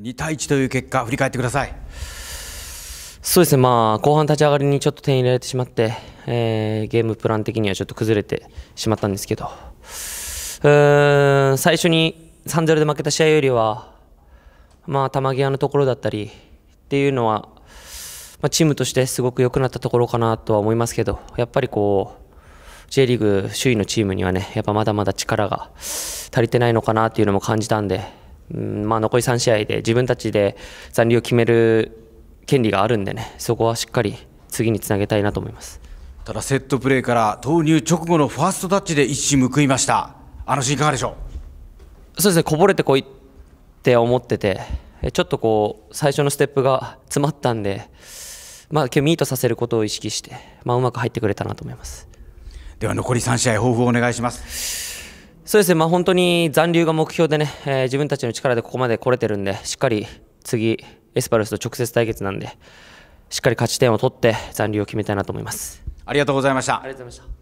2対1という結果、振り返ってください。そうですね、まあ、後半立ち上がりにちょっと点入れられてしまって、えー、ゲームプラン的にはちょっと崩れてしまったんですけど、うん最初に3 0で負けた試合よりは、まあ、球際のところだったりっていうのは、まあ、チームとしてすごく良くなったところかなとは思いますけど、やっぱりこう、J リーグ首位のチームにはね、やっぱまだまだ力が足りてないのかなっていうのも感じたんで、うんまあ、残り3試合で自分たちで残留を決める権利があるんでね、そこはしっかり次につなげたいなと思いますただ、セットプレーから投入直後のファーストタッチで一矢報いました、あのシーン、いかがでしょうそうですね、こぼれてこいって思ってて、ちょっとこう、最初のステップが詰まったんで、まあ今日ミートさせることを意識して、まあ、うまく入ってくれたなと思いますでは残り3試合、抱負をお願いします。そうですね、まあ、本当に残留が目標でね、えー、自分たちの力でここまで来れてるんで、しっかり次、エスパルスと直接対決なんで、しっかり勝ち点を取って、残留を決めたいなと思います。ありがとうございました。ありがとうございました。